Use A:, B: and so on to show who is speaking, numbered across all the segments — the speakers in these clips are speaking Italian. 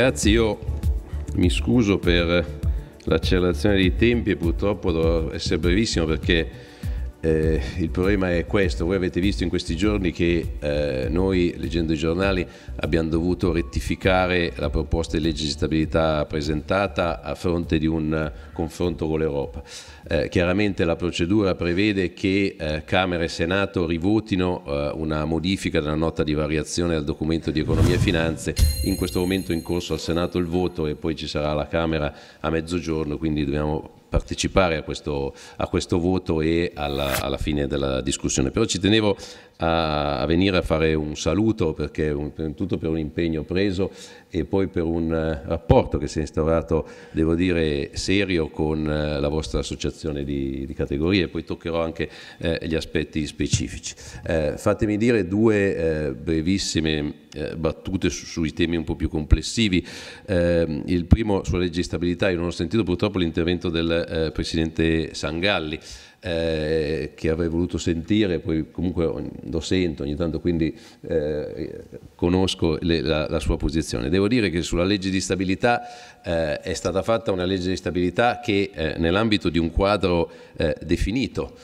A: Ragazzi, io mi scuso per l'accelerazione dei tempi, purtroppo dovrò essere brevissimo perché eh, il problema è questo, voi avete visto in questi giorni che eh, noi, leggendo i giornali, abbiamo dovuto rettificare la proposta di legge di stabilità presentata a fronte di un eh, confronto con l'Europa. Eh, chiaramente la procedura prevede che eh, Camera e Senato rivotino eh, una modifica della nota di variazione al documento di economia e finanze, in questo momento è in corso al Senato il voto e poi ci sarà la Camera a mezzogiorno, quindi dobbiamo partecipare a questo, a questo voto e alla, alla, fine della discussione. Però ci tenevo a, a venire a fare un saluto perché un, tutto per un impegno preso e poi per un eh, rapporto che si è instaurato, devo dire, serio con eh, la vostra associazione di, di categorie, poi toccherò anche eh, gli aspetti specifici. Eh, fatemi dire due eh, brevissime eh, battute su, sui temi un po' più complessivi. il primo sulla legge di stabilità, io non ho sentito purtroppo l'intervento del Presidente Sangalli, eh, che avrei voluto sentire, poi comunque lo sento ogni tanto, quindi eh, conosco le, la, la, sua posizione. Devo dire che sulla legge di stabilità eh, è stata fatta una legge di stabilità che eh, nell'ambito di un quadro eh, definito,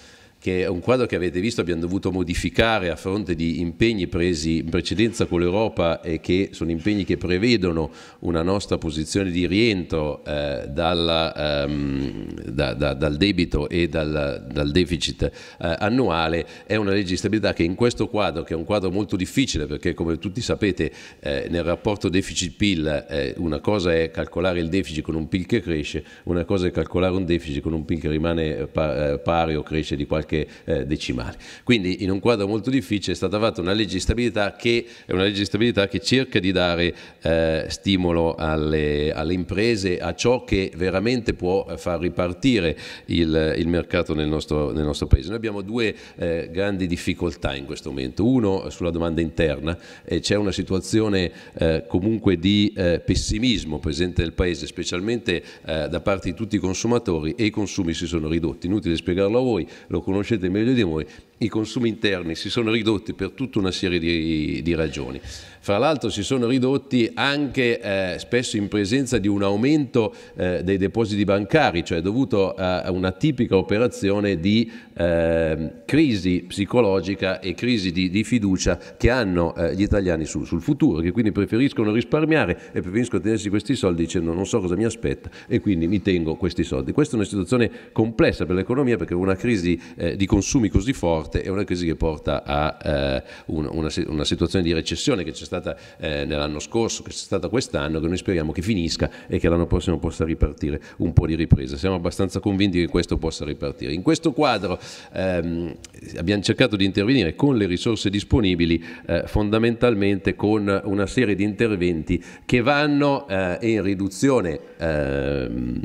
A: che è un quadro che avete visto abbiamo dovuto modificare a fronte di impegni presi in precedenza con l'Europa e che sono impegni che prevedono una nostra posizione di rientro eh, dalla, um, da, da, dal debito e dal, dal deficit eh, annuale, è una legge di stabilità che in questo quadro, che è un quadro molto difficile perché come tutti sapete eh, nel rapporto deficit-PIL eh, una cosa è calcolare il deficit con un PIL che cresce, una cosa è calcolare un deficit con un PIL che rimane eh, eh, pari o cresce di qualche anche eh, decimali. Quindi in un quadro molto difficile è stata fatta una legge di stabilità che, legge di stabilità che cerca di dare eh, stimolo alle, alle, imprese, a ciò che veramente può far ripartire il, il mercato nel nostro, nel nostro, paese. Noi abbiamo due eh, grandi difficoltà in questo momento. Uno sulla domanda interna, c'è una situazione eh, comunque di eh, pessimismo presente nel paese, specialmente eh, da parte di tutti i consumatori e i consumi si sono ridotti. Inutile spiegarlo a voi, lo conoscete conoscete meglio di noi i consumi interni si sono ridotti per tutta una serie di, di ragioni. Fra l'altro si sono ridotti anche eh, spesso in presenza di un aumento eh, dei depositi bancari, cioè dovuto a una tipica operazione di eh, crisi psicologica e crisi di, di fiducia che hanno eh, gli italiani su, sul futuro, che quindi preferiscono risparmiare e preferiscono tenersi questi soldi dicendo non so cosa mi aspetta e quindi mi tengo questi soldi. Questa è una situazione complessa per l'economia perché una crisi eh, di consumi così forte forte, è una crisi che porta a eh, un, una, una, situazione di recessione che c'è stata eh, nell'anno scorso, che c'è stata quest'anno, che noi speriamo che finisca e che l'anno prossimo possa ripartire un po' di ripresa. Siamo abbastanza convinti che questo possa ripartire. In questo quadro ehm, abbiamo cercato di intervenire con le risorse disponibili, eh, fondamentalmente con una serie di interventi che vanno eh, in riduzione. Ehm,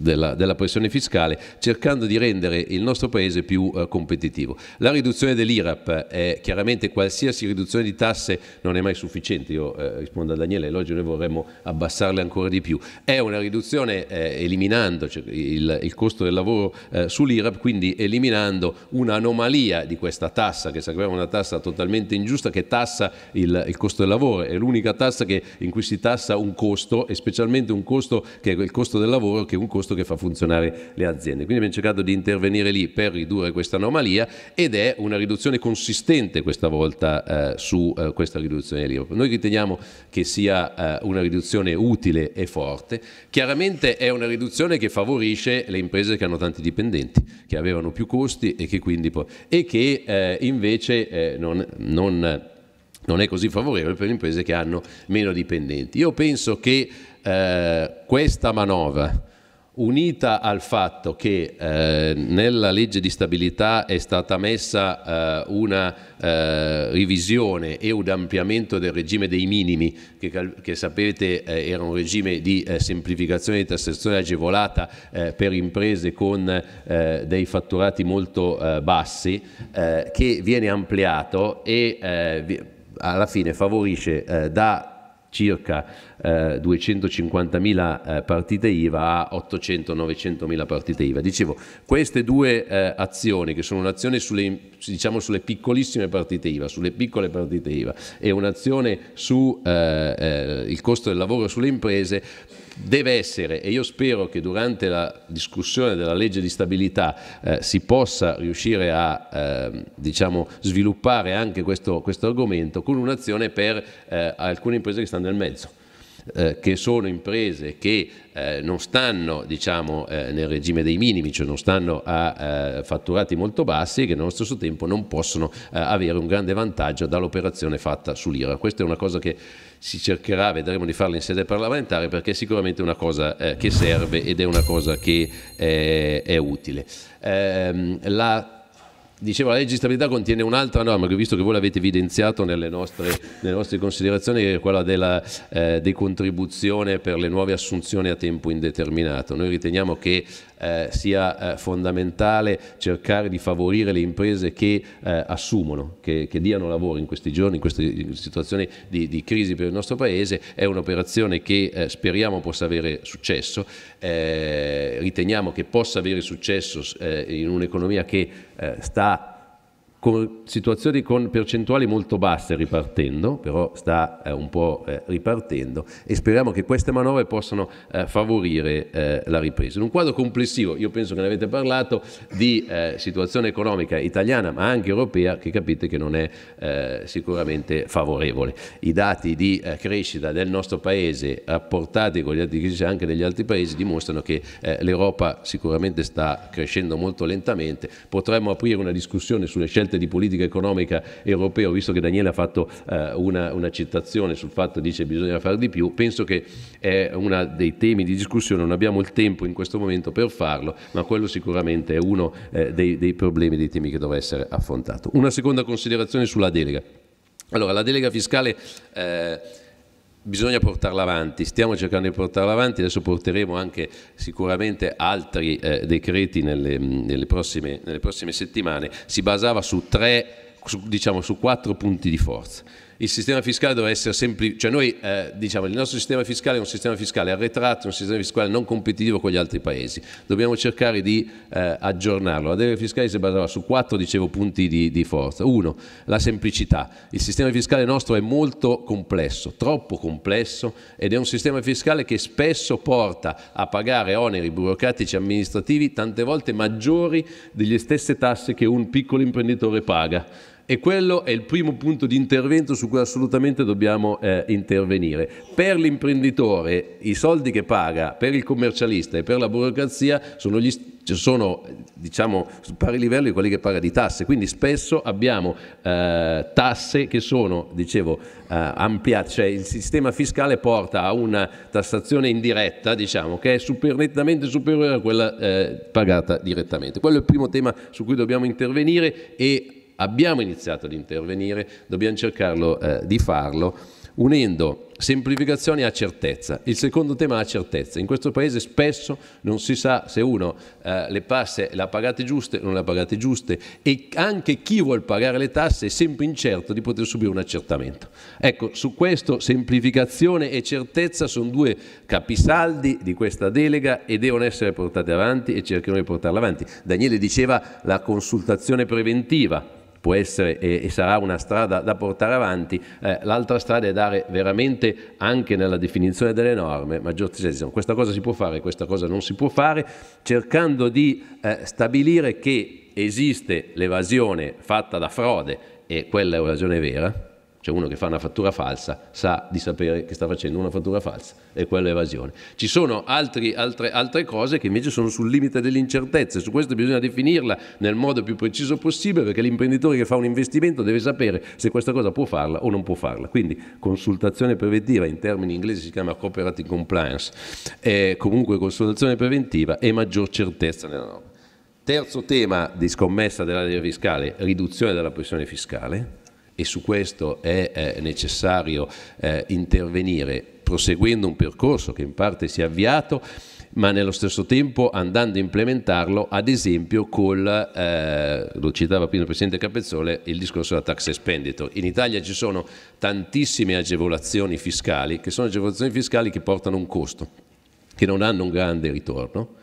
A: della, della, pressione fiscale, cercando di rendere il nostro Paese più eh, competitivo. La riduzione dell'IRAP, è chiaramente qualsiasi riduzione di tasse non è mai sufficiente, io eh, rispondo a Daniele, oggi noi vorremmo abbassarle ancora di più. È una riduzione eh, eliminando cioè, il, il, costo del lavoro eh, sull'IRAP, quindi eliminando un'anomalia di questa tassa, che sarebbe una tassa totalmente ingiusta, che tassa il, il costo del lavoro, è l'unica tassa che, in cui si tassa un costo e specialmente un costo che è il costo del lavoro che è un costo costo che fa funzionare le aziende. Quindi abbiamo cercato di intervenire lì per ridurre questa anomalia ed è una riduzione consistente questa volta eh, su eh, questa riduzione dell'IRAP. Noi riteniamo che sia eh, una riduzione utile e forte. Chiaramente è una riduzione che favorisce le imprese che hanno tanti dipendenti, che avevano più costi e che, quindi, e che eh, invece eh, non, non non è così favorevole per le imprese che hanno meno dipendenti. Io penso che eh, questa manovra unita al fatto che eh, nella legge di stabilità è stata messa eh, una eh, revisione e un ampliamento del regime dei minimi, che, che sapete eh, era un regime di eh, semplificazione di tassazione agevolata eh, per imprese con dei fatturati molto bassi, che viene ampliato e alla fine favorisce da circa eh, 250.000 eh, partite IVA a 800-900.000 partite IVA. Dicevo, queste due eh, azioni, che sono un'azione sulle, diciamo, sulle, piccolissime partite IVA, sulle piccole partite IVA e un'azione sul eh, eh, costo del lavoro sulle imprese, deve essere, e io spero che durante la discussione della legge di stabilità eh, si possa riuscire a eh, diciamo, sviluppare anche questo, questo, argomento, con un'azione per eh, alcune imprese che stanno nel mezzo eh, che sono imprese che eh, non stanno diciamo, eh, nel regime dei minimi, cioè non stanno a eh, fatturati molto bassi, e che nello stesso tempo non possono eh, avere un grande vantaggio dall'operazione fatta sull'IRA. Questa è una cosa che si cercherà, vedremo di farla in sede parlamentare perché è sicuramente una cosa che serve ed è una cosa che è utile. Ehm, la Dicevo, la legge di stabilità contiene un'altra norma che visto che voi l'avete evidenziato nelle nostre, nelle nostre considerazioni, che è quella della eh, decontribuzione per le nuove assunzioni a tempo indeterminato. Noi riteniamo che eh, sia eh, fondamentale cercare di favorire le imprese che eh, assumono, che, che, diano lavoro in questi giorni, in queste situazioni di, di crisi per il nostro Paese. È un'operazione che eh, speriamo possa avere successo, riteniamo che possa avere successo in un'economia che sta con situazioni con percentuali molto basse ripartendo, però sta eh, un po' eh, ripartendo e speriamo che queste manovre possano eh, favorire eh, la ripresa. In un quadro complessivo, io penso che ne avete parlato, di eh, situazione economica italiana ma anche europea che capite che non è eh, sicuramente favorevole. I dati di crescita del nostro Paese rapportati con gli altri crescita anche negli altri Paesi dimostrano che l'Europa sicuramente sta crescendo molto lentamente, potremmo aprire una discussione sulle scelte scelte di politica economica europeo, visto che Daniele ha fatto eh, una, una, citazione sul fatto dice che bisogna fare di più, penso che è uno dei temi di discussione, non abbiamo il tempo in questo momento per farlo, ma quello sicuramente è uno eh, dei, dei problemi, dei temi che dovrà essere affrontato. Una seconda considerazione sulla delega. Allora, la delega fiscale... Eh, bisogna portarla avanti, stiamo cercando di portarla avanti, adesso porteremo anche sicuramente altri eh, decreti nelle, mm, nelle, prossime, nelle, prossime, settimane, si basava su tre, su, diciamo su quattro punti di forza il sistema fiscale deve essere semplice, cioè noi eh, diciamo il nostro sistema fiscale è un sistema fiscale arretrato, un sistema fiscale non competitivo con gli altri paesi, dobbiamo cercare di eh, aggiornarlo. La delega fiscale si basava su quattro, dicevo, punti di, di forza. Uno, la semplicità. Il sistema fiscale nostro è molto complesso, troppo complesso ed è un sistema fiscale che spesso porta a pagare oneri burocratici e amministrativi tante volte maggiori delle stesse tasse che un piccolo imprenditore paga e quello è il primo punto di intervento su cui assolutamente dobbiamo eh, intervenire. Per l'imprenditore i soldi che paga, per il commercialista e per la burocrazia sono gli sono diciamo su pari livello di quelli che paga di tasse, quindi spesso abbiamo eh, tasse che sono, dicevo, eh, ampliate, cioè il sistema fiscale porta a una tassazione indiretta, diciamo, che è super, nettamente superiore a quella eh, pagata direttamente. Quello è il primo tema su cui dobbiamo intervenire e abbiamo iniziato ad intervenire, dobbiamo cercarlo eh, di farlo unendo semplificazione a certezza. Il secondo tema è la certezza. In questo paese spesso non si sa se uno eh, le tasse le ha pagate giuste o non le ha pagate giuste e anche chi vuole pagare le tasse è sempre incerto di poter subire un accertamento. Ecco, su questo semplificazione e certezza sono due capisaldi di questa delega e devono essere portate avanti e cercheremo di portarla avanti. Daniele diceva la consultazione preventiva, può essere e, sarà una strada da portare avanti, eh, l'altra strada è dare veramente anche nella definizione delle norme maggior certezza. Questa cosa si può fare, questa cosa non si può fare, cercando di eh, stabilire che esiste l'evasione fatta da frode e quella è evasione vera, cioè uno che fa una fattura falsa sa di sapere che sta facendo una fattura falsa e quella è evasione. Ci sono altri, altre, altre, cose che invece sono sul limite dell'incertezza, e su questo bisogna definirla nel modo più preciso possibile perché l'imprenditore che fa un investimento deve sapere se questa cosa può farla o non può farla. Quindi consultazione preventiva, in termini inglesi si chiama cooperative compliance, è comunque consultazione preventiva e maggior certezza nella norma. Terzo tema di scommessa dell'area fiscale, riduzione della pressione fiscale e su questo è eh, necessario eh, intervenire proseguendo un percorso che in parte si è avviato ma nello stesso tempo andando a implementarlo ad esempio col, eh, lo citava prima il Presidente Capezzole, il discorso della tax expenditure. In Italia ci sono tantissime agevolazioni fiscali che sono agevolazioni fiscali che portano un costo, che non hanno un grande ritorno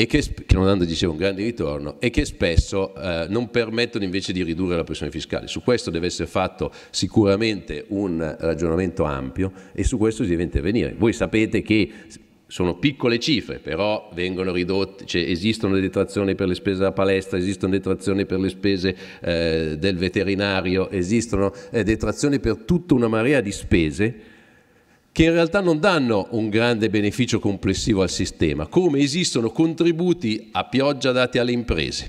A: e che, che, non hanno dicevo, un grande ritorno e che spesso eh, non permettono invece di ridurre la pressione fiscale. Su questo deve essere fatto sicuramente un ragionamento ampio e su questo si deve intervenire. Voi sapete che sono piccole cifre, però vengono ridotte, cioè esistono le detrazioni per le spese della palestra, esistono detrazioni per le spese eh, del veterinario, esistono eh, detrazioni per tutta una marea di spese che in realtà non danno un grande beneficio complessivo al sistema, come esistono contributi a pioggia dati alle imprese.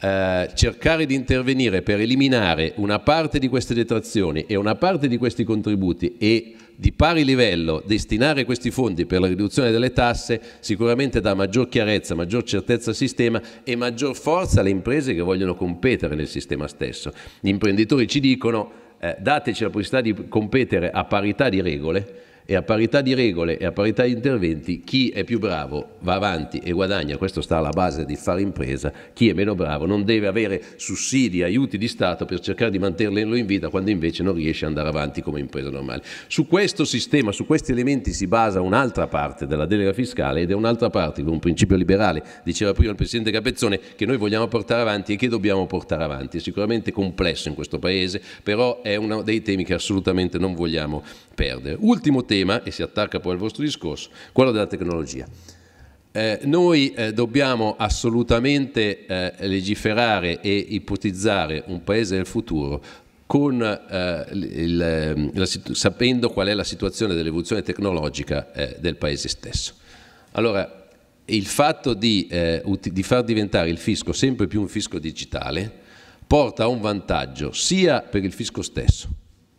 A: Eh, cercare di intervenire per eliminare una parte di queste detrazioni e una parte di questi contributi e di pari livello destinare questi fondi per la riduzione delle tasse sicuramente dà maggior chiarezza, maggior certezza al sistema e maggior forza alle imprese che vogliono competere nel sistema stesso. Gli imprenditori ci dicono eh, dateci la possibilità di competere a parità di regole e a parità di regole e a parità di interventi chi è più bravo va avanti e guadagna, questo sta alla base di fare impresa, chi è meno bravo non deve avere sussidi, aiuti di Stato per cercare di mantenerlo in vita quando invece non riesce ad andare avanti come impresa normale. Su questo sistema, su questi elementi si basa un'altra parte della delega fiscale ed è un'altra parte di un principio liberale, diceva prima il Presidente Capezzone, che noi vogliamo portare avanti e che dobbiamo portare avanti. È sicuramente complesso in questo Paese, però è uno dei temi che assolutamente non vogliamo perdere. Ultimo tema tema, e si attacca poi al vostro discorso, quello della tecnologia. Eh, noi eh, dobbiamo assolutamente eh, legiferare e ipotizzare un paese del futuro con, eh, il, ehm, la, sapendo qual è la situazione dell'evoluzione tecnologica eh, del paese stesso. Allora, il fatto di, eh, di, far diventare il fisco sempre più un fisco digitale porta a un vantaggio sia per il fisco stesso,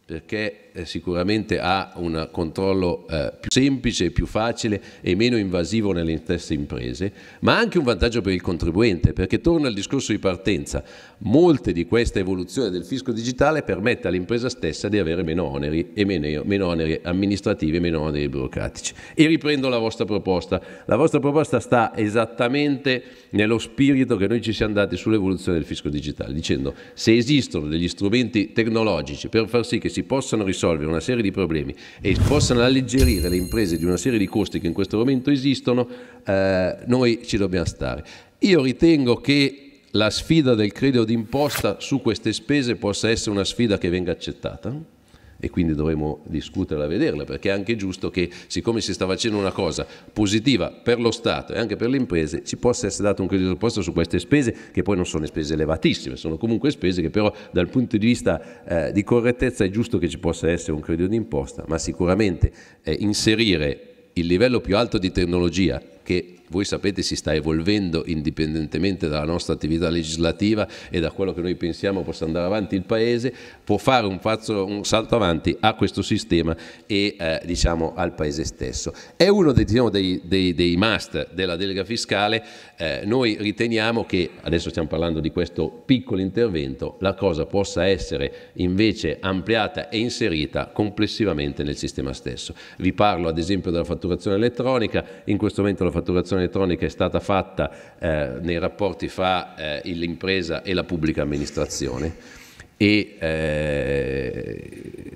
A: perché eh, sicuramente ha un controllo eh, più semplice, più facile e meno invasivo nelle stesse imprese, ma anche un vantaggio per il contribuente, perché torna al discorso di partenza, molte di queste evoluzioni del fisco digitale permette all'impresa stessa di avere meno oneri, e meno, meno oneri amministrativi e meno oneri burocratici. E riprendo la vostra proposta, la vostra proposta sta esattamente nello spirito che noi ci siamo dati sull'evoluzione del fisco digitale, dicendo se esistono degli strumenti tecnologici per far sì che si possano risolvere risolvere una serie di problemi e possano alleggerire le imprese di una serie di costi che in questo momento esistono, eh, noi ci dobbiamo stare. Io ritengo che la sfida del credito d'imposta su queste spese possa essere una sfida che venga accettata e quindi dovremo discuterla, vederla, perché è anche giusto che siccome si sta facendo una cosa positiva per lo Stato e anche per le imprese, ci possa essere dato un credito d'imposta su queste spese, che poi non sono spese elevatissime, sono comunque spese che però dal punto di vista eh, di correttezza è giusto che ci possa essere un credito d'imposta, ma sicuramente eh, inserire il livello più alto di tecnologia che voi sapete si sta evolvendo indipendentemente dalla nostra attività legislativa e da quello che noi pensiamo possa andare avanti il Paese, può fare un, fazzo, un salto avanti a questo sistema e eh, diciamo al Paese stesso. È uno dei, diciamo, dei, dei, dei must della delega fiscale, eh, noi riteniamo che, adesso stiamo parlando di questo piccolo intervento, la cosa possa essere invece ampliata e inserita complessivamente nel sistema stesso. Vi parlo ad esempio della fatturazione elettronica, in questo momento la fatturazione elettronica è stata fatta eh, nei rapporti fra eh, l'impresa e la pubblica amministrazione e eh,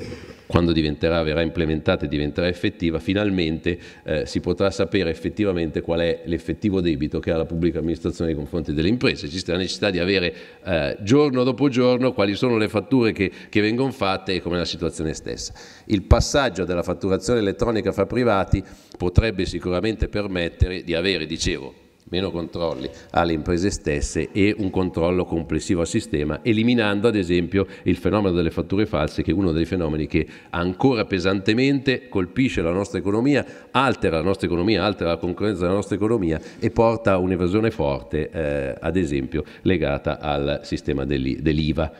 A: quando diventerà, verrà implementata e diventerà effettiva, finalmente eh, si potrà sapere effettivamente qual è l'effettivo debito che ha la pubblica amministrazione nei confronti delle imprese. Esiste la necessità di avere eh, giorno dopo giorno quali sono le fatture che, che vengono fatte e come è la situazione stessa. Il passaggio della fatturazione elettronica fra privati potrebbe sicuramente permettere di avere, dicevo, meno controlli alle imprese stesse e un controllo complessivo al sistema, eliminando ad esempio il fenomeno delle fatture false, che è uno dei fenomeni che ancora pesantemente colpisce la nostra economia, altera la nostra economia, altera la concorrenza della nostra economia e porta a un'evasione forte, eh, ad esempio legata al sistema dell'IVA.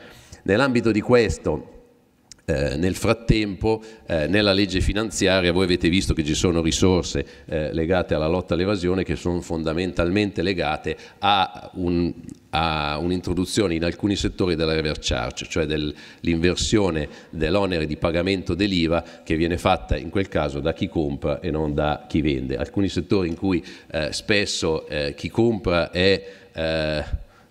A: Nell'ambito di questo eh, nel frattempo eh, nella legge finanziaria voi avete visto che ci sono risorse eh, legate alla lotta all'evasione che sono fondamentalmente legate a, un, a un'introduzione in alcuni settori della reverse charge, cioè dell'inversione dell'onere di pagamento dell'IVA che viene fatta in quel caso da chi compra e non da chi vende. Alcuni settori in cui eh, spesso eh, chi compra è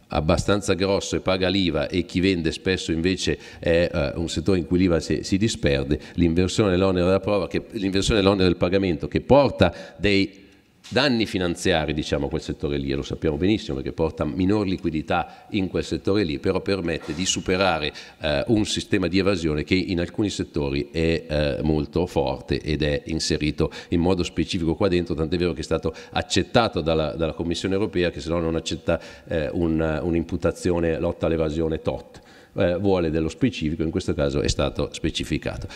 A: abbastanza grosso e paga l'IVA e chi vende spesso invece è uh, un settore in cui l'IVA si, si disperde, l'inversione dell'onere della prova, che, l'inversione dell'onere del pagamento che porta dei danni finanziari diciamo, a quel settore lì, e lo sappiamo benissimo perché porta minor liquidità in quel settore lì, però permette di superare eh, un sistema di evasione che in alcuni settori è eh, molto forte ed è inserito in modo specifico qua dentro, tant'è vero che è stato accettato dalla, dalla Commissione europea che se no non accetta eh, un, un'imputazione lotta all'evasione tot. Eh, vuole dello specifico, in questo caso è stato specificato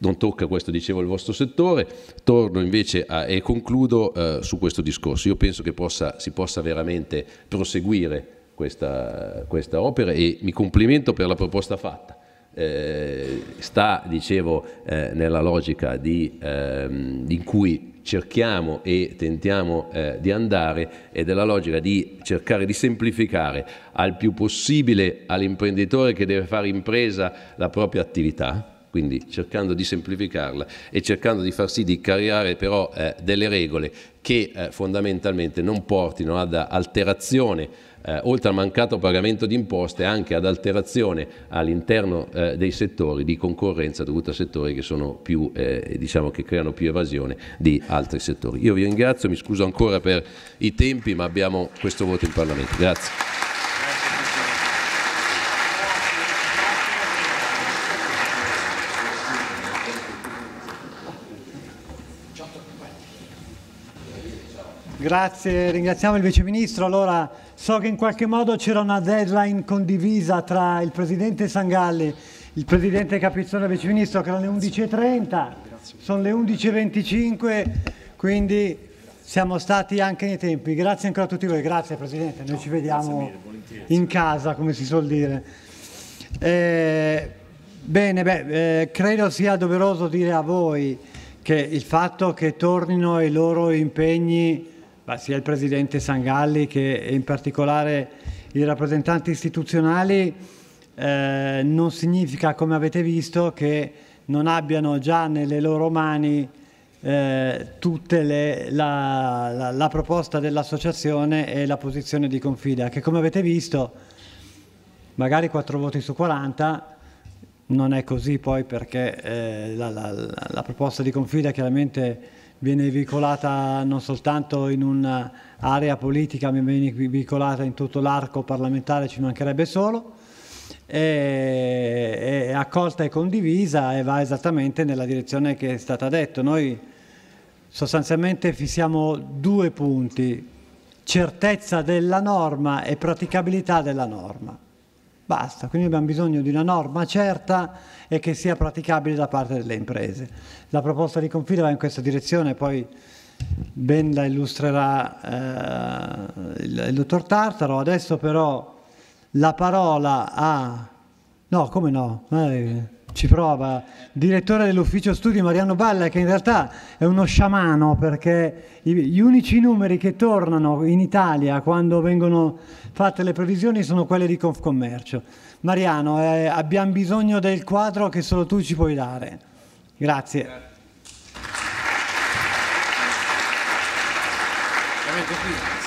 A: non tocca questo, dicevo, il vostro settore. Torno invece a, e concludo eh, su questo discorso. Io penso che possa, si possa veramente proseguire questa, questa, opera e mi complimento per la proposta fatta. Eh, sta, dicevo, eh, nella logica di, ehm, in cui cerchiamo e tentiamo eh, di andare è della logica di cercare di semplificare al più possibile all'imprenditore che deve fare impresa la propria attività, quindi cercando di semplificarla e cercando di far sì di creare però eh, delle regole che eh, fondamentalmente non portino ad alterazione, eh, oltre al mancato pagamento di imposte, anche ad alterazione all'interno eh, dei settori di concorrenza dovuta a settori che, più, eh, diciamo, che creano più evasione di altri settori. Io vi ringrazio, mi scuso ancora per i tempi, ma abbiamo questo voto in Parlamento. Grazie.
B: Grazie, ringraziamo il Vice Ministro. Allora, so che in qualche modo c'era una deadline condivisa tra il Presidente Sangalli, il Presidente Capizzone e il Vice Ministro, che erano le 11.30, sono le 11.25, quindi siamo stati anche nei tempi. Grazie ancora a tutti voi, grazie Presidente, noi ci vediamo in casa, come si suol dire. Eh, bene, beh, eh, credo sia doveroso dire a voi che il fatto che tornino i loro impegni sia il Presidente Sangalli che in particolare i rappresentanti istituzionali eh, non significa, come avete visto, che non abbiano già nelle loro mani eh, tutte le, la, la, la proposta dell'associazione e la posizione di Confida, che come avete visto, magari 4 voti su 40, non è così poi perché eh, la, la, la, proposta di Confida chiaramente viene veicolata non soltanto in un'area eh, politica, ma viene veicolata in tutto l'arco parlamentare, ci mancherebbe solo, è, è accolta e condivisa e va esattamente nella direzione che è stata detta. Noi sostanzialmente fissiamo due punti, certezza della norma e praticabilità della norma. Basta, quindi abbiamo bisogno di una norma certa e che sia praticabile da parte delle imprese. La proposta di Confida va in questa direzione, poi ben la illustrerà eh, il, il dottor Tartaro. Adesso però la parola a... No, come no? Eh, ci prova, direttore dell'ufficio studi Mariano Balla, che in realtà è uno sciamano perché gli unici numeri che tornano in Italia quando vengono fatte le previsioni sono quelle di Confcommercio. Mariano, eh, abbiamo bisogno del quadro che solo tu ci puoi dare. Grazie.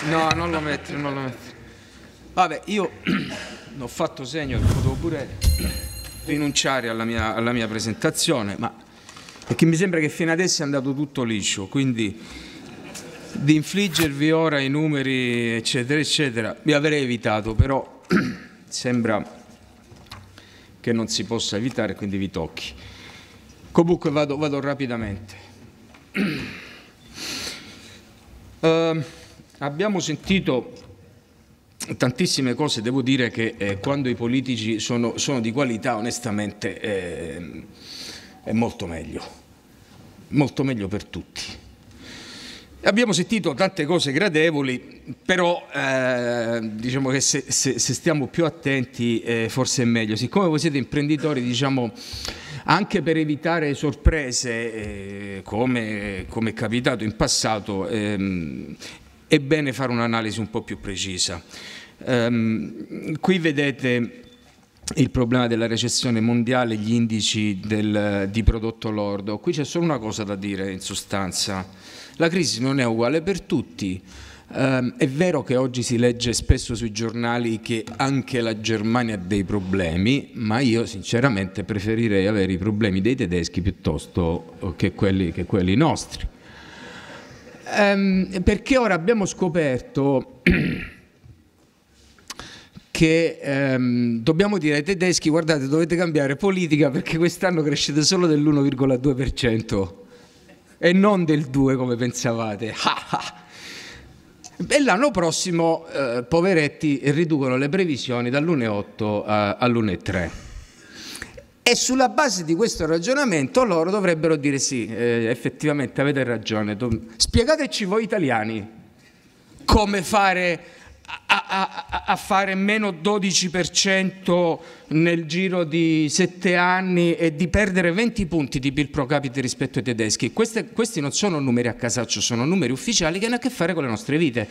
C: No, non lo metti, non lo metti. Vabbè, io ho fatto segno che potevo pure rinunciare alla mia, alla mia presentazione, ma perché mi sembra che fino adesso è andato tutto liscio, quindi di infliggervi ora i numeri eccetera eccetera vi avrei evitato però sembra che non si possa evitare quindi vi tocchi comunque vado, vado rapidamente uh, abbiamo sentito tantissime cose devo dire che eh, quando i politici sono, sono di qualità onestamente eh, è molto meglio molto meglio per tutti Abbiamo sentito tante cose gradevoli, però eh, diciamo che se, se, se, stiamo più attenti eh, forse è meglio. Siccome voi siete imprenditori, diciamo, anche per evitare sorprese, eh, come, è capitato in passato, ehm, è bene fare un'analisi un po' più precisa. Ehm, qui vedete il problema della recessione mondiale, gli indici del, di prodotto lordo. Qui c'è solo una cosa da dire in sostanza la crisi non è uguale per tutti. Um, è vero che oggi si legge spesso sui giornali che anche la Germania ha dei problemi, ma io sinceramente preferirei avere i problemi dei tedeschi piuttosto che quelli, che quelli nostri. Um, perché ora abbiamo scoperto che um, dobbiamo dire ai tedeschi guardate dovete cambiare politica perché quest'anno crescete solo dell'1,2% e non del 2 come pensavate. e l'anno prossimo, eh, poveretti, riducono le previsioni dall'1,8 eh, all'1,3. E sulla base di questo ragionamento loro dovrebbero dire sì, eh, effettivamente avete ragione, spiegateci voi italiani come fare a, a, fare meno 12% nel giro di 7 anni e di perdere 20 punti di PIL pro capite rispetto ai tedeschi. Queste, questi non sono numeri a casaccio, sono numeri ufficiali che hanno a che fare con le nostre vite.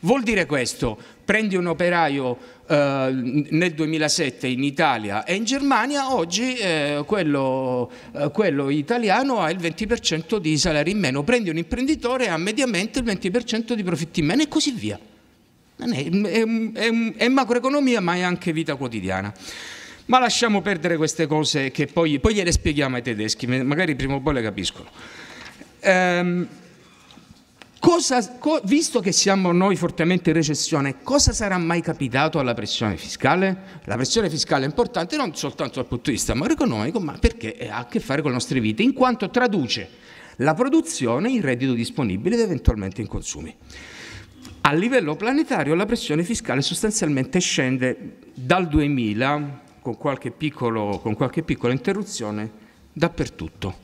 C: Vuol dire questo, prendi un operaio eh, nel 2007 in Italia e in Germania, oggi eh, quello, eh, quello, italiano ha il 20% di salari in meno, prendi un imprenditore e ha mediamente il 20% di profitti in meno e così via. È, è, è, è, macroeconomia ma è anche vita quotidiana. Ma lasciamo perdere queste cose che poi, poi gliele spieghiamo ai tedeschi, magari prima o poi le capiscono. Ehm, cosa, co, visto che siamo noi fortemente in recessione, cosa sarà mai capitato alla pressione fiscale? La pressione fiscale è importante non soltanto dal punto di vista macroeconomico, ma perché ha a che fare con le nostre vite, in quanto traduce la produzione in reddito disponibile ed eventualmente in consumi. A livello planetario la pressione fiscale sostanzialmente scende dal 2000, con qualche, piccolo, con qualche piccola interruzione, dappertutto.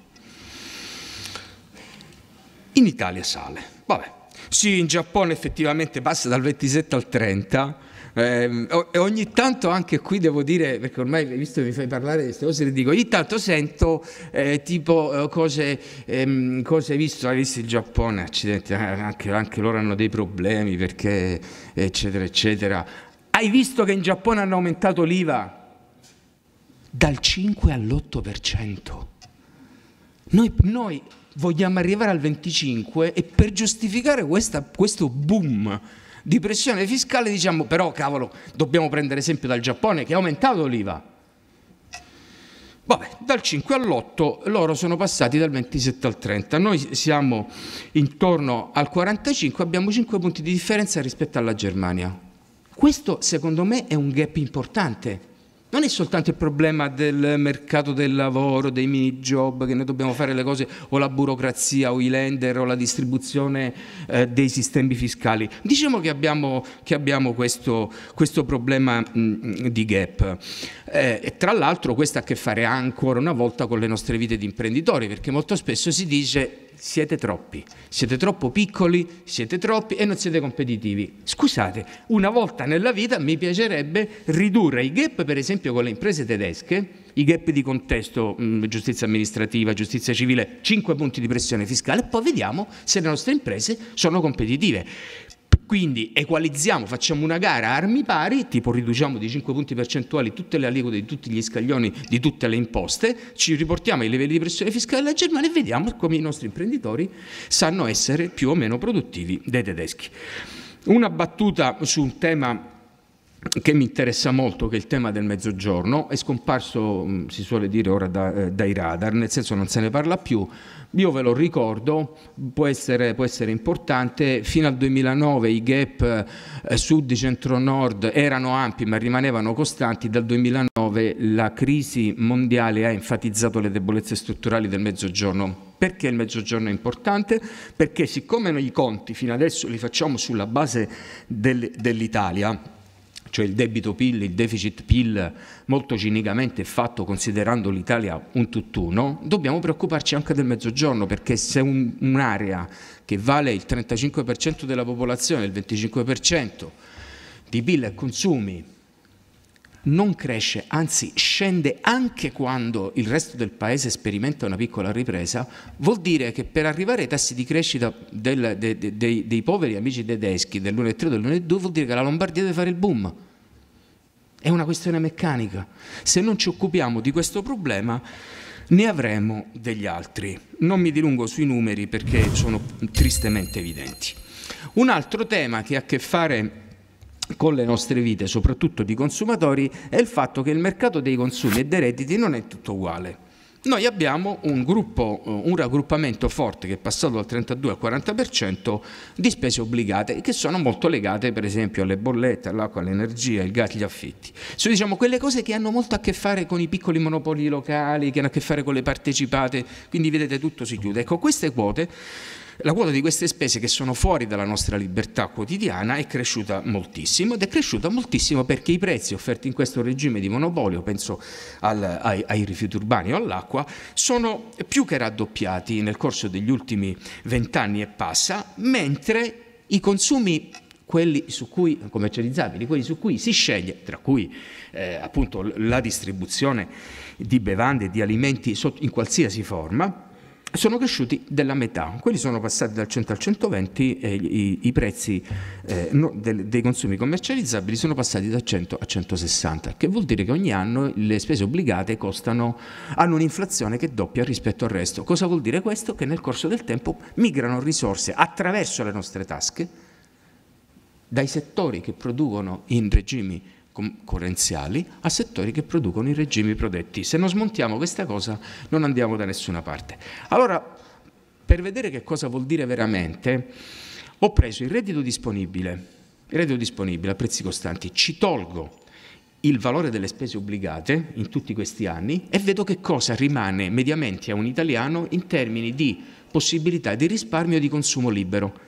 C: In Italia sale, vabbè. Sì, in Giappone effettivamente passa dal 27 al 30, eh, ogni tanto anche qui devo dire, perché ormai visto che mi fai parlare di queste cose, le dico, ogni tanto sento eh, tipo eh, cose, ehm, cose visto, hai visto il Giappone, accidenti, eh, anche, anche, loro hanno dei problemi perché eccetera eccetera. Hai visto che in Giappone hanno aumentato l'IVA dal 5 all'8%? Noi, noi vogliamo arrivare al 25% e per giustificare questa, questo boom di pressione fiscale diciamo però cavolo dobbiamo prendere esempio dal Giappone che ha aumentato l'IVA. Vabbè, dal 5 all'8 loro sono passati dal 27 al 30, noi siamo intorno al 45, abbiamo 5 punti di differenza rispetto alla Germania. Questo secondo me è un gap importante non è soltanto il problema del mercato del lavoro, dei mini job, che noi dobbiamo fare le cose o la burocrazia o i lender o la distribuzione eh, dei sistemi fiscali. Diciamo che abbiamo, che abbiamo questo, questo, problema mh, mm, mm, di gap. Eh, e tra l'altro questo ha a che fare ancora una volta con le nostre vite di imprenditori, perché molto spesso si dice siete troppi, siete troppo piccoli, siete troppi e non siete competitivi. Scusate, una volta nella vita mi piacerebbe ridurre i gap, per esempio con le imprese tedesche, i gap di contesto, mm, giustizia amministrativa, giustizia civile, 5 punti di pressione fiscale e poi vediamo se le nostre imprese sono competitive. Quindi equalizziamo, facciamo una gara a armi pari, tipo riduciamo di 5 punti percentuali tutte le aliquote di tutti gli scaglioni di tutte le imposte, ci riportiamo ai livelli di pressione fiscale della Germania e vediamo come i nostri imprenditori sanno essere più o meno produttivi dei tedeschi. Una battuta su un tema che mi interessa molto, che è il tema del mezzogiorno, è scomparso, mm, si suole dire ora, da, eh, dai radar, nel senso non se ne parla più. Io ve lo ricordo, può essere, può essere importante, fino al 2009 i gap eh, sud, centro, nord erano ampi ma rimanevano costanti, dal 2009 la crisi mondiale ha enfatizzato le debolezze strutturali del mezzogiorno. Perché il mezzogiorno è importante? Perché siccome noi i conti fino adesso li facciamo sulla base del, dell'Italia, cioè il debito PIL, il deficit PIL, molto cinicamente fatto considerando l'Italia un tutt'uno, dobbiamo preoccuparci anche del mezzogiorno perché se un, un'area che vale il 35% della popolazione, il 25% di PIL e consumi, non cresce, anzi scende anche quando il resto del paese sperimenta una piccola ripresa, vuol dire che per arrivare ai tassi di crescita del, de, de, de, dei poveri amici tedeschi dell'1,3 e dell'1,2 vuol dire che la Lombardia deve fare il boom. È una questione meccanica. Se non ci occupiamo di questo problema ne avremo degli altri. Non mi dilungo sui numeri perché sono tristemente evidenti. Un altro tema che ha a che fare con le nostre vite, soprattutto di consumatori, è il fatto che il mercato dei consumi e dei redditi non è tutto uguale. Noi abbiamo un, gruppo, eh, un raggruppamento forte che è passato dal 32 al 40% di spese obbligate che sono molto legate per esempio alle bollette, all'acqua, all'energia, al gas, agli affitti. Sono diciamo, quelle cose che hanno molto a che fare con i piccoli monopoli locali, che hanno a che fare con le partecipate, quindi vedete tutto si chiude. Ecco, queste quote la quota di queste spese che sono fuori dalla nostra libertà quotidiana è cresciuta moltissimo ed è cresciuta moltissimo perché i prezzi offerti in questo regime di monopolio, penso al, ai, ai, rifiuti urbani o all'acqua, sono più che raddoppiati nel corso degli ultimi vent'anni e passa, mentre i consumi quelli su cui commercializzabili, quelli su cui si sceglie, tra cui eh, appunto la distribuzione di bevande e di alimenti in qualsiasi forma, sono cresciuti della metà. Quelli sono passati dal 100 al 120 e i, i prezzi eh, no, de, dei consumi commercializzabili sono passati da 100 a 160, che vuol dire che ogni anno le spese obbligate costano, hanno un'inflazione che doppia rispetto al resto. Cosa vuol dire questo? Che nel corso del tempo migrano risorse attraverso le nostre tasche dai settori che producono in regimi concorrenziali a settori che producono i regimi protetti. Se non smontiamo questa cosa non andiamo da nessuna parte. Allora, per vedere che cosa vuol dire veramente, ho preso il reddito disponibile, il reddito disponibile a prezzi costanti, ci tolgo il valore delle spese obbligate in tutti questi anni e vedo che cosa rimane mediamente a un italiano in termini di possibilità di risparmio e di consumo libero.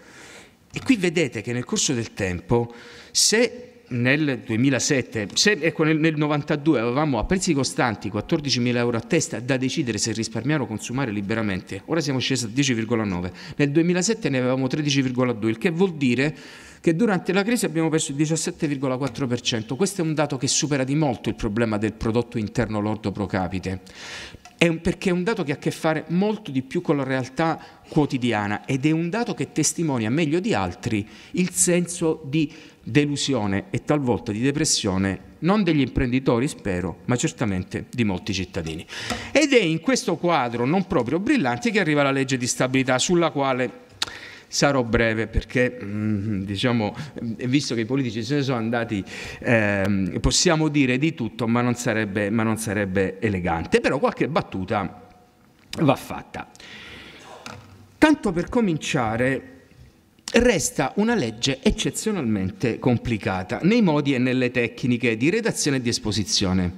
C: E qui vedete che nel corso del tempo, se nel 2007, se, ecco, nel, nel 92 avevamo a prezzi costanti 14.000 euro a testa da decidere se risparmiare o consumare liberamente, ora siamo scesi a 10,9, nel 2007 ne avevamo 13,2, il che vuol dire che durante la crisi abbiamo perso il 17,4%. Questo è un dato che supera di molto il problema del prodotto interno lordo pro capite, è un, perché è un dato che ha a che fare molto di più con la realtà quotidiana ed è un dato che testimonia meglio di altri il senso di delusione e talvolta di depressione non degli imprenditori, spero, ma certamente di molti cittadini. Ed è in questo quadro non proprio brillante che arriva la legge di stabilità sulla quale Sarò breve perché, mm, diciamo, mm, visto che i politici se ne sono andati, eh, possiamo dire di tutto, ma non sarebbe, ma non sarebbe elegante. Però qualche battuta va fatta. Tanto per cominciare, resta una legge eccezionalmente complicata nei modi e nelle tecniche di redazione e di esposizione.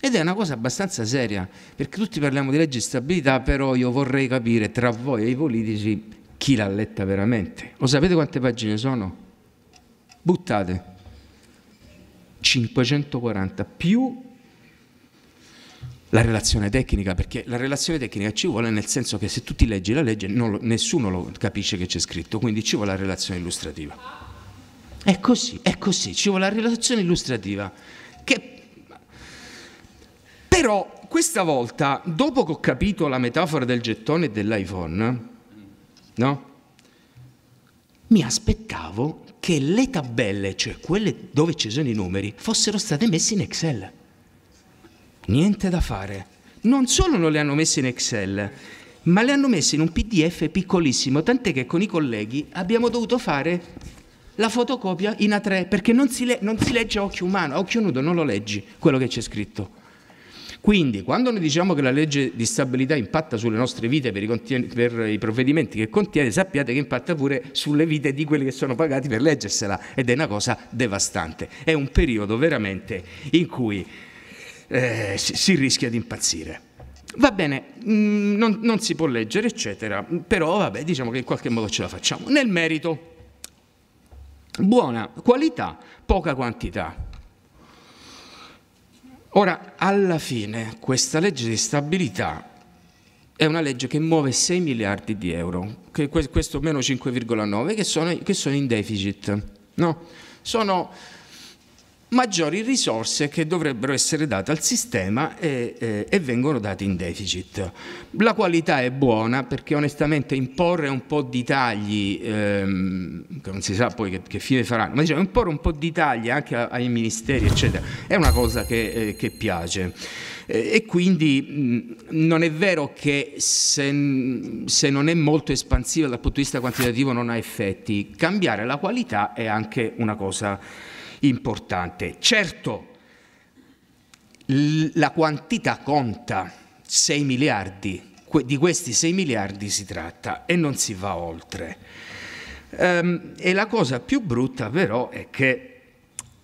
C: Ed è una cosa abbastanza seria, perché tutti parliamo di legge di stabilità, però io vorrei capire tra voi e i politici chi l'ha letta veramente. Lo sapete quante pagine sono? Buttate. 540 più la relazione tecnica, perché la relazione tecnica ci vuole nel senso che se tu ti leggi la legge lo, nessuno lo capisce che c'è scritto, quindi ci vuole la relazione illustrativa. È così, è così, ci vuole la relazione illustrativa. Che... Però questa volta, dopo che ho capito la metafora del gettone e dell'iPhone, no? Mi aspettavo che le tabelle, cioè quelle dove ci sono i numeri, fossero state messe in Excel. Niente da fare. Non solo non le hanno messe in Excel, ma le hanno messe in un PDF piccolissimo, tant'è che con i colleghi abbiamo dovuto fare la fotocopia in A3 perché non si, le- non si legge a occhio umano, a occhio nudo non lo leggi quello che c'è scritto. Quindi quando noi diciamo che la legge di stabilità impatta sulle nostre vite per i, per i, provvedimenti che contiene, sappiate che impatta pure sulle vite di quelli che sono pagati per leggersela ed è una cosa devastante. È un periodo veramente in cui eh, si rischia di impazzire. Va bene, mh, mm, non, non, si può leggere, eccetera, però vabbè, diciamo che in qualche modo ce la facciamo. Nel merito, buona qualità, poca quantità. Ora, alla fine, questa legge di stabilità è una legge che muove 6 miliardi di euro, questo meno 5,9, che sono, che sono in deficit. No? Sono maggiori risorse che dovrebbero essere date al sistema e, e, e, vengono date in deficit. La qualità è buona perché onestamente imporre un po' di tagli, ehm, che non si sa poi che, che fine faranno, ma diciamo imporre un po' di tagli anche a, ai ministeri eccetera è una cosa che, eh, che piace eh, e quindi mh, non è vero che se, se non è molto espansiva dal punto di vista quantitativo non ha effetti, cambiare la qualità è anche una cosa importante. Certo, la quantità conta, 6 miliardi, di questi 6 miliardi si tratta e non si va oltre. Ehm, e la cosa più brutta però è che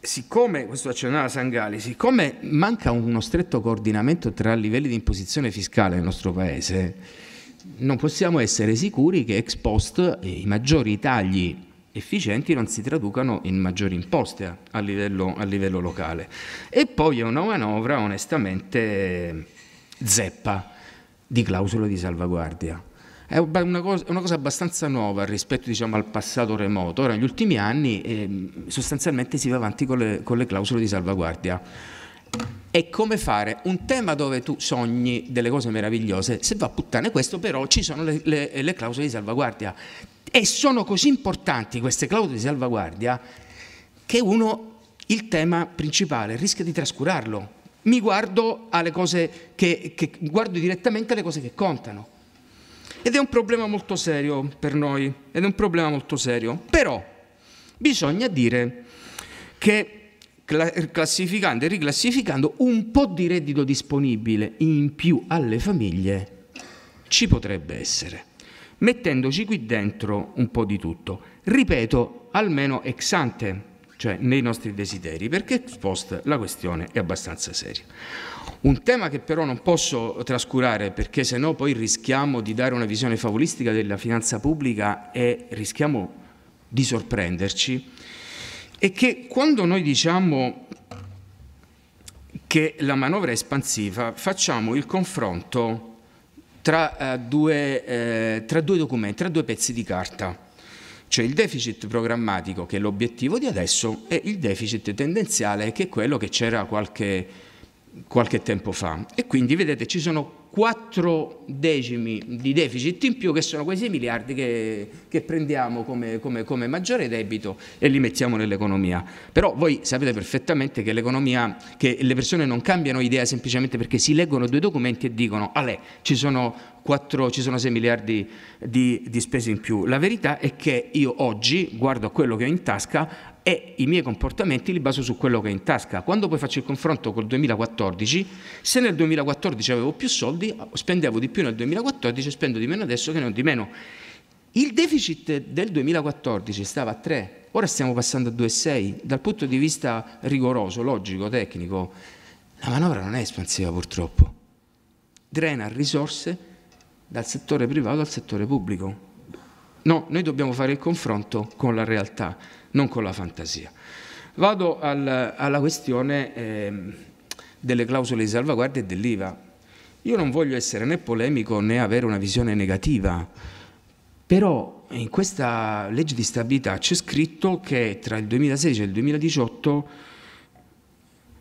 C: siccome, questo accennava Sangali, siccome manca uno stretto coordinamento tra livelli di imposizione fiscale nel nostro Paese, non possiamo essere sicuri che ex post eh, i maggiori tagli efficienti non si traducano in maggiori imposte a livello, a livello locale. E poi è una manovra onestamente zeppa di clausole di salvaguardia. È una cosa, una cosa, abbastanza nuova rispetto diciamo, al passato remoto. Ora, negli ultimi anni eh, sostanzialmente si va avanti con le, con le, clausole di salvaguardia. È come fare un tema dove tu sogni delle cose meravigliose, se va a puttane questo però ci sono le, le, le clausole di salvaguardia. E sono così importanti queste clausole di salvaguardia che uno il tema principale rischia di trascurarlo. Mi guardo, che, che, guardo direttamente alle cose che contano. Ed è un problema molto serio per noi, ed è un problema molto serio. Però bisogna dire che classificando e riclassificando un po' di reddito disponibile in più alle famiglie ci potrebbe essere mettendoci qui dentro un po' di tutto. Ripeto, almeno ex ante, cioè nei nostri desideri, perché post la questione è abbastanza seria. Un tema che però non posso trascurare perché sennò poi rischiamo di dare una visione favolistica della finanza pubblica e rischiamo di sorprenderci, è che quando noi diciamo che la manovra è espansiva facciamo il confronto tra, eh, due, eh, tra due documenti, tra due pezzi di carta. Cioè il deficit programmatico, che è l'obiettivo di adesso, e il deficit tendenziale, che è quello che c'era qualche, qualche tempo fa. E quindi, vedete, ci sono 4 decimi di deficit in più che sono quei 6 miliardi che, che prendiamo come, come, come, maggiore debito e li mettiamo nell'economia. Però voi sapete perfettamente che l'economia, che le persone non cambiano idea semplicemente perché si leggono due documenti e dicono Ale, ci sono 4, ci sono 6 miliardi di, di spese in più. La verità è che io oggi guardo a quello che ho in tasca e i miei comportamenti li baso su quello che ho in tasca. Quando poi faccio il confronto col 2014, se nel 2014 avevo più soldi, spendevo di più nel 2014 spendo di meno adesso che non di meno. Il deficit del 2014 stava a 3, ora stiamo passando a 2,6. Dal punto di vista rigoroso, logico, tecnico, la manovra non è espansiva purtroppo. Drena risorse dal settore privato al settore pubblico. No, noi dobbiamo fare il confronto con la realtà, non con la fantasia. Vado al, alla questione eh, delle clausole di salvaguardia e dell'IVA. Io non voglio essere né polemico né avere una visione negativa, però in questa legge di stabilità c'è scritto che tra il 2016 e il 2018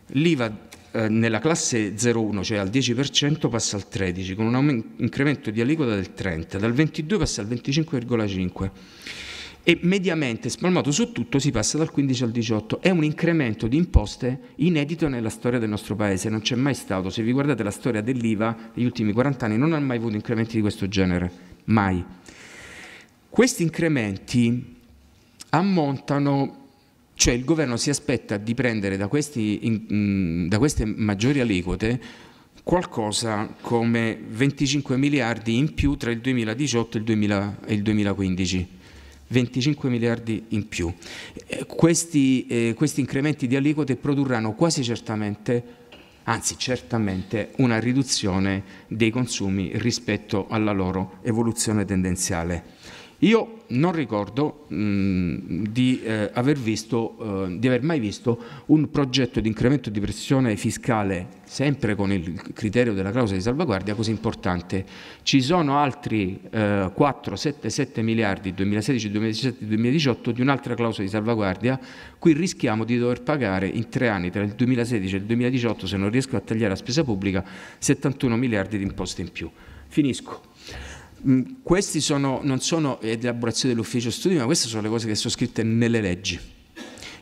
C: l'IVA eh, nella classe 01, cioè al 10%, passa al 13%, con un incremento di aliquota del 30%, dal 22% passa al 25,5% e mediamente spalmato su tutto si passa dal 15 al 18. È un incremento di imposte inedito nella storia del nostro paese, non c'è mai stato. Se vi guardate la storia dell'IVA, negli ultimi 40 anni non ha mai avuto incrementi di questo genere, mai. Questi incrementi ammontano cioè il governo si aspetta di prendere da, questi, in, da queste maggiori aliquote qualcosa come 25 miliardi in più tra il 2018 e il, 2000, e il 2015. 25 miliardi in più. Eh, questi, eh, questi incrementi di aliquote produrranno quasi certamente anzi certamente una riduzione dei consumi rispetto alla loro evoluzione tendenziale. Io non ricordo mh, mm, di, eh, aver visto, eh, di, aver mai visto un progetto di incremento di pressione fiscale, sempre con il criterio della clausola di salvaguardia, così importante. Ci sono altri eh, 4,77 miliardi 2016, 2017, 2018 di un'altra clausola di salvaguardia. Qui rischiamo di dover pagare in tre anni, tra il 2016 e il 2018, se non riesco a tagliare la spesa pubblica, 71 miliardi di imposte in più. Finisco. Mm, queste non sono eh, elaborazioni dell'ufficio studi, ma queste sono le cose che sono scritte nelle leggi.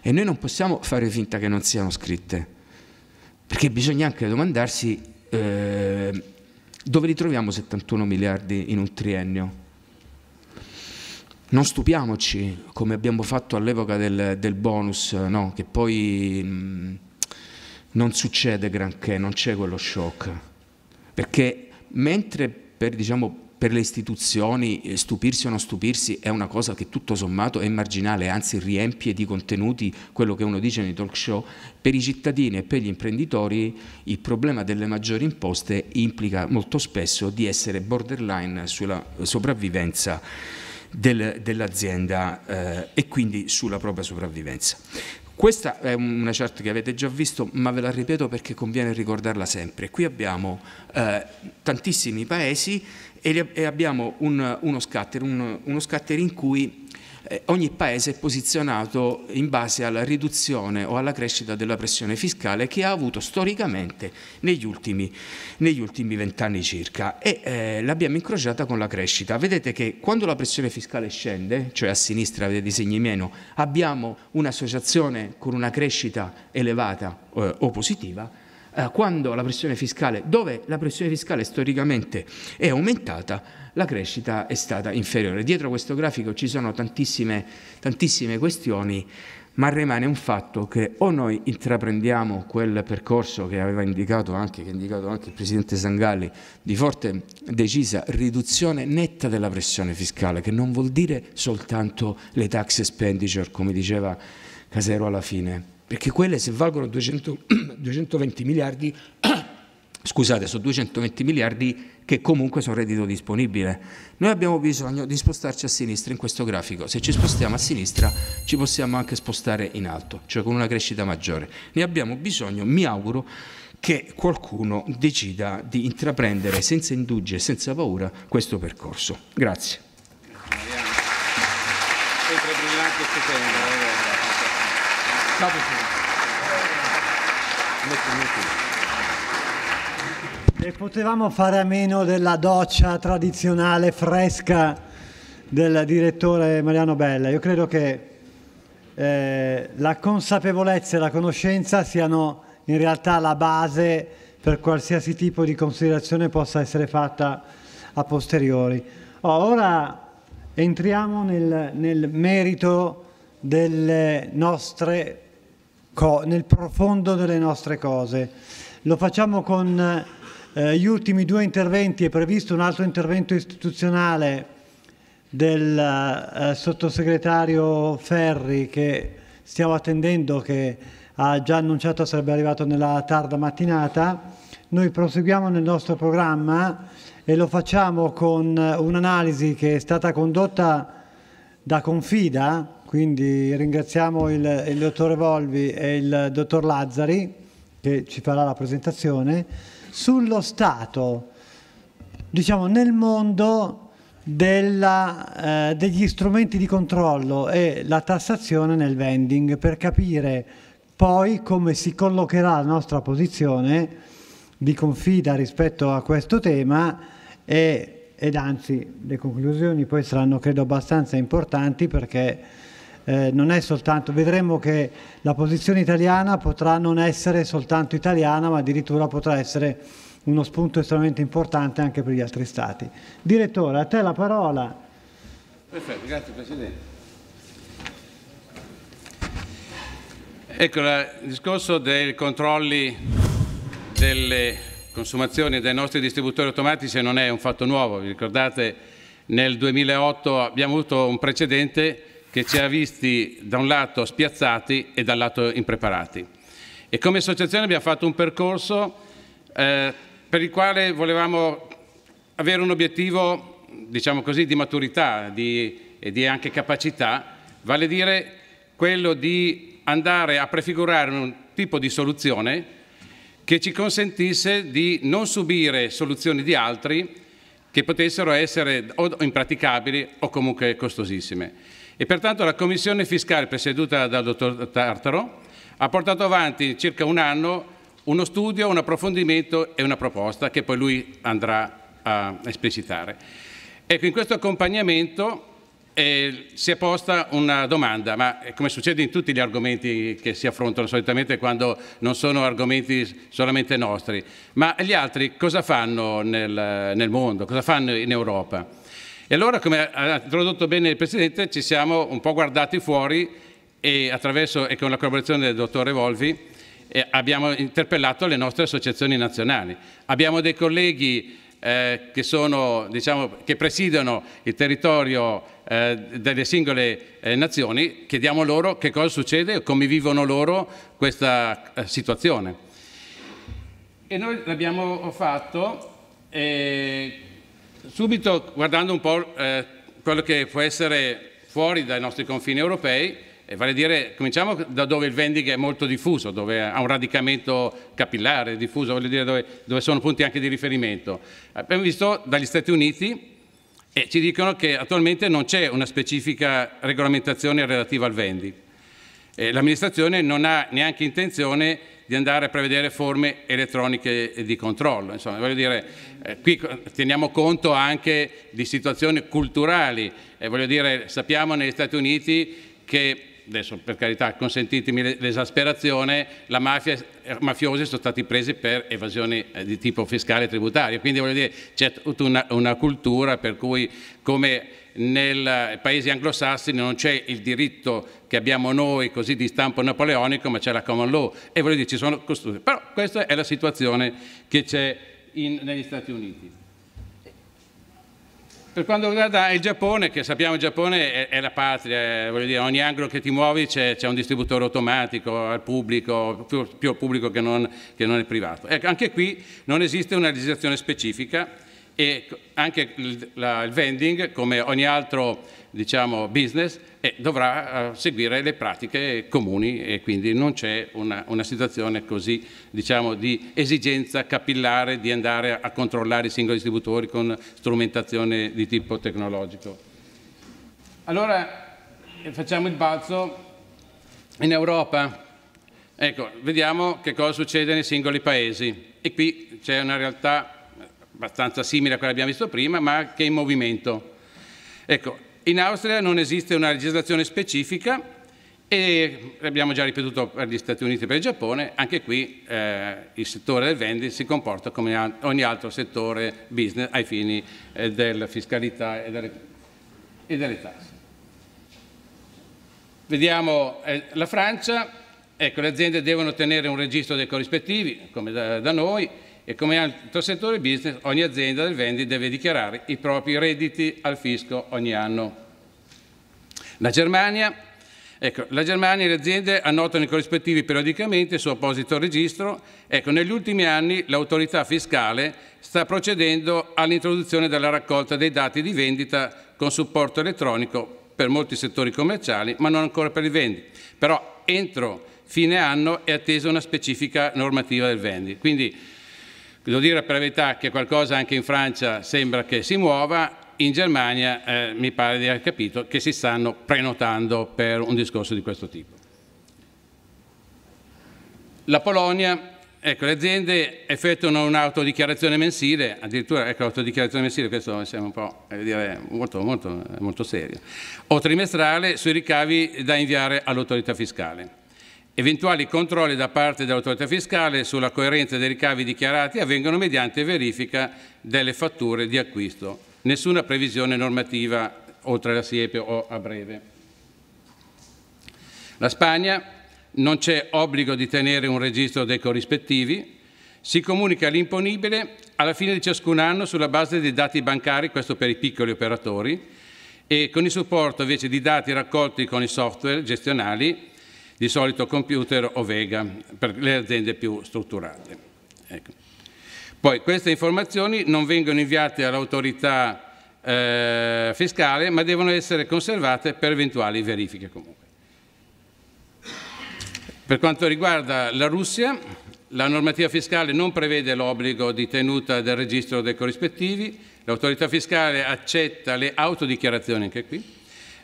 C: E noi non possiamo fare finta che non siano scritte, perché bisogna anche domandarsi eh, dove troviamo 71 miliardi in un triennio. Non stupiamoci, come abbiamo fatto all'epoca del, del, bonus, no? che poi mh, mm, non succede granché, non c'è quello shock. Perché mentre per diciamo, per le istituzioni eh, stupirsi o non stupirsi è una cosa che tutto sommato è marginale, anzi riempie di contenuti quello che uno dice nei talk show, per i cittadini e per gli imprenditori il problema delle maggiori imposte implica molto spesso di essere borderline sulla sopravvivenza del, dell'azienda eh, e quindi sulla propria sopravvivenza. Questa è una chart che avete già visto, ma ve la ripeto perché conviene ricordarla sempre. Qui abbiamo eh, tantissimi paesi e, e abbiamo un, uno scatter, un, uno scatter in cui eh, ogni paese è posizionato in base alla riduzione o alla crescita della pressione fiscale che ha avuto storicamente negli ultimi vent'anni circa e eh, l'abbiamo incrociata con la crescita. Vedete che quando la pressione fiscale scende, cioè a sinistra vedete i segni meno, abbiamo un'associazione con una crescita elevata eh, o positiva, eh, quando la pressione fiscale, dove la pressione fiscale storicamente è aumentata, la crescita è stata inferiore. Dietro questo grafico ci sono tantissime, tantissime questioni, ma rimane un fatto che o noi intraprendiamo quel percorso che aveva indicato anche, che indicato anche il Presidente Sangalli, di forte decisa riduzione netta della pressione fiscale, che non vuol dire soltanto le tax expenditure, come diceva Casero alla fine, perché quelle se valgono 200, 220 miliardi, scusate, su 220 miliardi che comunque sono reddito disponibile. Noi abbiamo bisogno di spostarci a sinistra in questo grafico. Se ci spostiamo a sinistra ci possiamo anche spostare in alto, cioè con una crescita maggiore. Ne abbiamo bisogno, mi auguro, che qualcuno decida di intraprendere senza indugi e senza paura questo percorso. Grazie.
D: Grazie
B: e potevamo fare a meno della doccia tradizionale fresca del direttore Mariano Bella. Io credo che eh, la consapevolezza e la conoscenza siano in realtà la base per qualsiasi tipo di considerazione possa essere fatta a posteriori. Oh, ora entriamo nel, nel merito delle nostre cose, nel profondo delle nostre cose. Lo facciamo con eh, gli ultimi due interventi è previsto un altro intervento istituzionale del eh, sottosegretario Ferri che stiamo attendendo che ha già annunciato sarebbe arrivato nella tarda mattinata. Noi proseguiamo nel nostro programma e lo facciamo con eh, un'analisi che è stata condotta da Confida, quindi ringraziamo il, il dottore Volvi e il dottor Lazzari che ci farà la presentazione sullo stato, diciamo, nel mondo della, eh, degli strumenti di controllo e la tassazione nel vending per capire poi come si collocherà la nostra posizione di confida rispetto a questo tema e, ed anzi le conclusioni poi saranno credo abbastanza importanti perché eh, non è soltanto, vedremo che la posizione italiana potrà non essere soltanto italiana, ma addirittura potrà essere uno spunto estremamente importante anche per gli altri Stati. Direttore, a te la parola.
D: Perfetto, grazie Presidente. Ecco, il discorso dei controlli delle consumazioni dei nostri distributori automatici non è un fatto nuovo. Vi ricordate nel 2008 abbiamo avuto un precedente che ci ha visti da un lato spiazzati e dal lato impreparati. E come associazione abbiamo fatto un percorso eh, per il quale volevamo avere un obiettivo, diciamo così, di maturità di, e di anche capacità, vale a dire quello di andare a prefigurare un tipo di soluzione che ci consentisse di non subire soluzioni di altri che potessero essere o impraticabili o comunque costosissime. E pertanto la Commissione fiscale presieduta dal dottor Tartaro ha portato avanti circa un anno uno studio, un approfondimento e una proposta che poi lui andrà a esplicitare. Ecco, in questo accompagnamento eh, si è posta una domanda, ma come succede in tutti gli argomenti che si affrontano solitamente quando non sono argomenti solamente nostri, ma gli altri cosa fanno nel, nel mondo, cosa fanno in Europa? E allora, come ha introdotto bene il Presidente, ci siamo un po' guardati fuori e, attraverso e con la collaborazione del Dottore Volvi eh, abbiamo interpellato le nostre associazioni nazionali. Abbiamo dei colleghi eh, che, sono, diciamo, che, presidono il territorio eh, delle singole eh, nazioni, chiediamo loro che cosa succede e come vivono loro questa eh, situazione. E noi l'abbiamo fatto eh, Subito guardando un po' eh, quello che può essere fuori dai nostri confini europei, e eh, vale dire, cominciamo da dove il vending è molto diffuso, dove ha un radicamento capillare, diffuso, voglio dire dove, dove sono punti anche di riferimento. Abbiamo visto dagli Stati Uniti e ci dicono che attualmente non c'è una specifica regolamentazione relativa al vending. Eh, l'amministrazione non ha neanche intenzione di andare a prevedere forme elettroniche di controllo. Insomma, voglio dire, eh, qui teniamo conto anche di situazioni culturali. Eh, voglio dire, sappiamo negli Stati Uniti che adesso per carità consentitemi l'esasperazione, la mafia, eh, mafiosi sono stati presi per evasioni eh, di tipo fiscale e tributario, quindi voglio dire c'è tutta una, una cultura per cui come nel eh, paesi anglosassoni non c'è il diritto che abbiamo noi così di stampo napoleonico, ma c'è la common law e voglio dire, ci sono costruzioni. Però questa è la situazione che c'è negli Stati Uniti. Per quanto riguarda il Giappone, che sappiamo il Giappone è, è la patria, eh, voglio dire, ogni angolo che ti muovi c'è, un distributore automatico al pubblico, più, più al pubblico che non, che non è privato. Ecco, anche qui non esiste una legislazione specifica, e anche il, la, il vending, come ogni altro diciamo, business, eh, dovrà eh, seguire le pratiche comuni e quindi non c'è una, una, situazione così diciamo, di esigenza capillare di andare a controllare i singoli distributori con strumentazione di tipo tecnologico. Allora facciamo il balzo in Europa. Ecco, vediamo che cosa succede nei singoli paesi. E qui c'è una realtà abbastanza simile a quella che abbiamo visto prima, ma che è in movimento. Ecco, in Austria non esiste una legislazione specifica e l'abbiamo già ripetuto per gli Stati Uniti e per il Giappone, anche qui eh, il settore del vending si comporta come ogni altro settore business ai fini eh, della fiscalità e delle, e delle tasse. Vediamo eh, la Francia, ecco, le aziende devono tenere un registro dei corrispettivi, come da, da noi, e come altro settore business ogni azienda del vending deve dichiarare i propri redditi al fisco ogni anno. La Germania, ecco, la Germania e le aziende annotano i corrispettivi periodicamente su apposito registro. Ecco, negli ultimi anni l'autorità fiscale sta procedendo all'introduzione della raccolta dei dati di vendita con supporto elettronico per molti settori commerciali, ma non ancora per il vending. Però entro fine anno è attesa una specifica normativa del vending. Quindi Devo dire per la verità che qualcosa anche in Francia sembra che si muova, in Germania eh, mi pare di aver capito che si stanno prenotando per un discorso di questo tipo. La Polonia, ecco, le aziende effettuano un'autodichiarazione mensile, addirittura ecco, l'autodichiarazione mensile, questo siamo un po', eh, dire, molto, molto, molto serio, o trimestrale sui ricavi da inviare all'autorità fiscale. Eventuali controlli da parte dell'autorità fiscale sulla coerenza dei ricavi dichiarati avvengono mediante verifica delle fatture di acquisto. Nessuna previsione normativa oltre la SIEPE o a breve. La Spagna non c'è obbligo di tenere un registro dei corrispettivi, si comunica l'imponibile alla fine di ciascun anno sulla base dei dati bancari, questo per i piccoli operatori, e con il supporto invece di dati raccolti con i software gestionali di solito computer o Vega per le aziende più strutturate. Ecco. Poi queste informazioni non vengono inviate all'autorità eh, fiscale ma devono essere conservate per eventuali verifiche comunque. Per quanto riguarda la Russia, la normativa fiscale non prevede l'obbligo di tenuta del registro dei corrispettivi, l'autorità fiscale accetta le autodichiarazioni anche qui,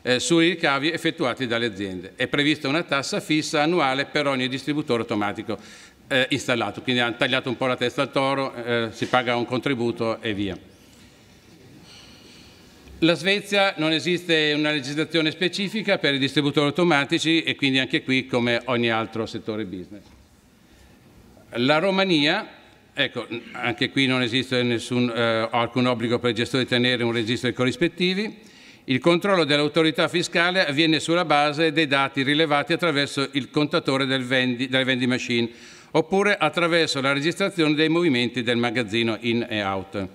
D: eh, sui ricavi effettuati dalle aziende. È prevista una tassa fissa annuale per ogni distributore automatico eh, installato, quindi hanno tagliato un po' la testa al toro, eh, si paga un contributo e via. La Svezia non esiste una legislazione specifica per i distributori automatici e quindi anche qui come ogni altro settore business. La Romania, ecco, anche qui non esiste nessun, eh, alcun obbligo per il gestore di tenere un registro dei corrispettivi, il controllo dell'autorità fiscale avviene sulla base dei dati rilevati attraverso il contatore del vendi, delle vending machine oppure attraverso la registrazione dei movimenti del magazzino in e out.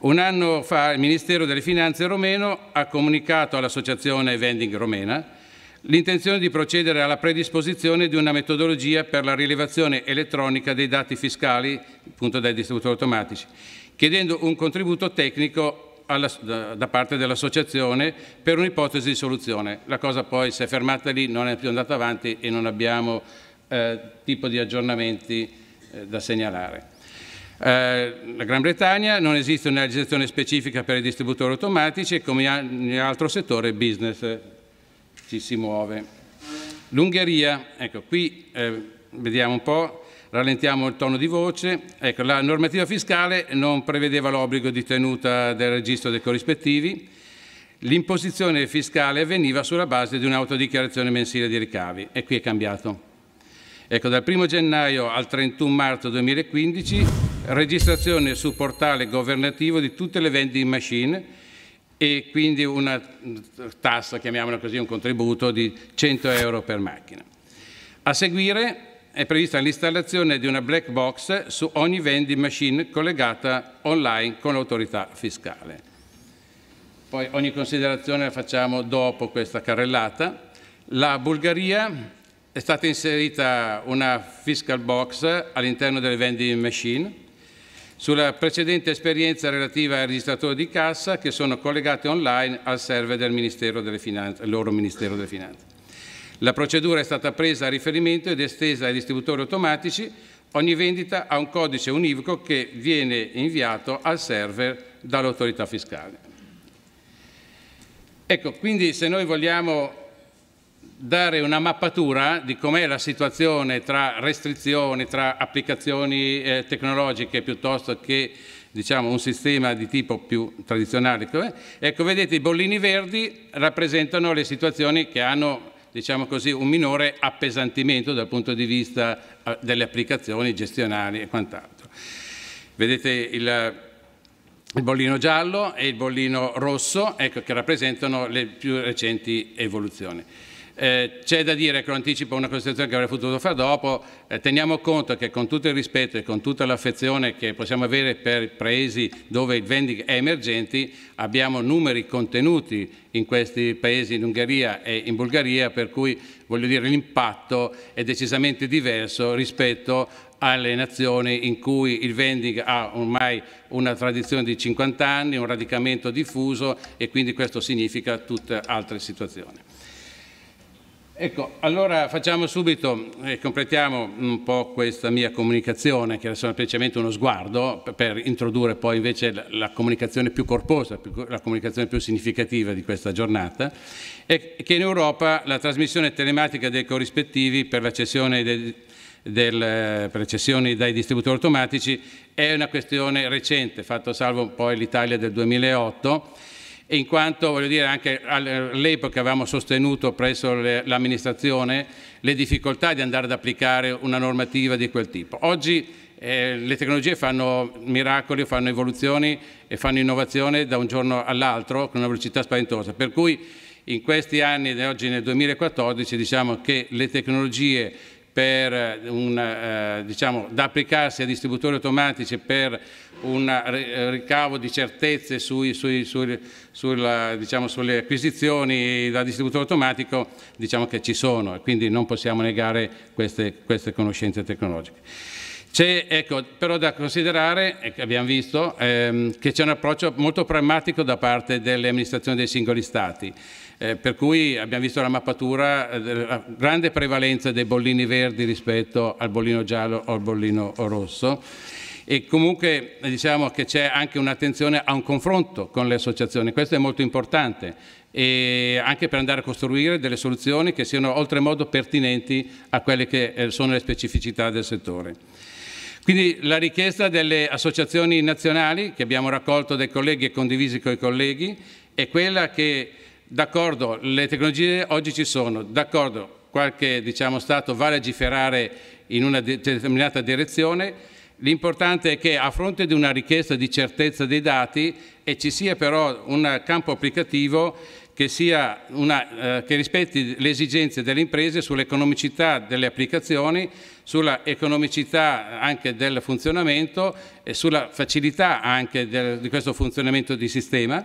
D: Un anno fa il Ministero delle Finanze romeno ha comunicato all'Associazione Vending Romena l'intenzione di procedere alla predisposizione di una metodologia per la rilevazione elettronica dei dati fiscali, appunto dai distributori automatici, chiedendo un contributo tecnico alla, da, da parte dell'associazione per un'ipotesi di soluzione. La cosa poi si è fermata lì, non è più andata avanti e non abbiamo eh, tipo di aggiornamenti eh, da segnalare. Eh, la Gran Bretagna non esiste una legislazione specifica per i distributori automatici e come ogni altro settore business eh, ci si muove. L'Ungheria, ecco qui eh, vediamo un po' Rallentiamo il tono di voce. Ecco, la normativa fiscale non prevedeva l'obbligo di tenuta del registro dei corrispettivi. L'imposizione fiscale avveniva sulla base di un'autodichiarazione mensile di ricavi e qui è cambiato. Ecco, dal 1 gennaio al 31 marzo 2015 registrazione su portale governativo di tutte le vending machine e quindi una tassa, chiamiamola così, un contributo di 100 euro per macchina. A seguire è prevista l'installazione di una black box su ogni vending machine collegata online con l'autorità fiscale. Poi ogni considerazione la facciamo dopo questa carrellata. La Bulgaria è stata inserita una fiscal box all'interno delle vending machine sulla precedente esperienza relativa ai registratori di cassa che sono collegati online al server del Ministero delle Finanze, loro Ministero delle Finanze. La procedura è stata presa a riferimento ed estesa ai distributori automatici. Ogni vendita ha un codice univoco che viene inviato al server dall'autorità fiscale. Ecco, quindi se noi vogliamo dare una mappatura di com'è la situazione tra restrizioni, tra applicazioni eh, tecnologiche piuttosto che diciamo, un sistema di tipo più tradizionale. Ecco, vedete, i bollini verdi rappresentano le situazioni che hanno diciamo così, un minore appesantimento dal punto di vista eh, delle applicazioni gestionali e quant'altro. Vedete il, il, bollino giallo e il bollino rosso ecco, che rappresentano le più recenti evoluzioni. Eh, c'è da dire che lo anticipo una considerazione che avrei potuto fare dopo, eh, teniamo conto che con tutto il rispetto e con tutta l'affezione che possiamo avere per paesi dove il vending è emergente, abbiamo numeri contenuti in questi paesi, in Ungheria e in Bulgaria, per cui l'impatto è decisamente diverso rispetto alle nazioni in cui il vending ha ormai una tradizione di 50 anni, un radicamento diffuso e quindi questo significa tutte altre situazioni. Ecco, allora facciamo subito e completiamo un po' questa mia comunicazione, che era semplicemente uno sguardo, per introdurre poi invece la comunicazione più corposa, la comunicazione più significativa di questa giornata, è che in Europa la trasmissione telematica dei corrispettivi per la cessione del, del, per le cessioni dai distributori automatici è una questione recente, fatto salvo poi l'Italia del 2008, in quanto voglio dire, anche all'epoca avevamo sostenuto presso l'amministrazione le difficoltà di andare ad applicare una normativa di quel tipo. Oggi eh, le tecnologie fanno miracoli, fanno evoluzioni e fanno innovazione da un giorno all'altro con una velocità spaventosa, per cui in questi anni, oggi nel 2014, diciamo che le tecnologie per eh, un, eh, diciamo, da applicarsi a distributori automatici per un eh, ricavo di certezze sui, sui, sul, sul, diciamo, sulle acquisizioni da distributore automatico diciamo che ci sono e quindi non possiamo negare queste, queste conoscenze tecnologiche. C'è ecco, però da considerare, eh, abbiamo visto, ehm, che c'è un approccio molto pragmatico da parte delle amministrazioni dei singoli Stati, eh, per cui abbiamo visto la mappatura, eh, la grande prevalenza dei bollini verdi rispetto al bollino giallo o al bollino rosso e comunque eh, diciamo che c'è anche un'attenzione a un confronto con le associazioni, questo è molto importante e anche per andare a costruire delle soluzioni che siano oltremodo pertinenti a quelle che eh, sono le specificità del settore. Quindi la richiesta delle associazioni nazionali che abbiamo raccolto dai colleghi e condivisi con i colleghi è quella che, d'accordo, le tecnologie oggi ci sono, d'accordo, qualche diciamo, Stato va a legiferare in una determinata direzione, l'importante è che a fronte di una richiesta di certezza dei dati e ci sia però un campo applicativo che, una, eh, che rispetti le esigenze delle imprese sull'economicità delle applicazioni sulla economicità anche del funzionamento e sulla facilità anche del, di questo funzionamento di sistema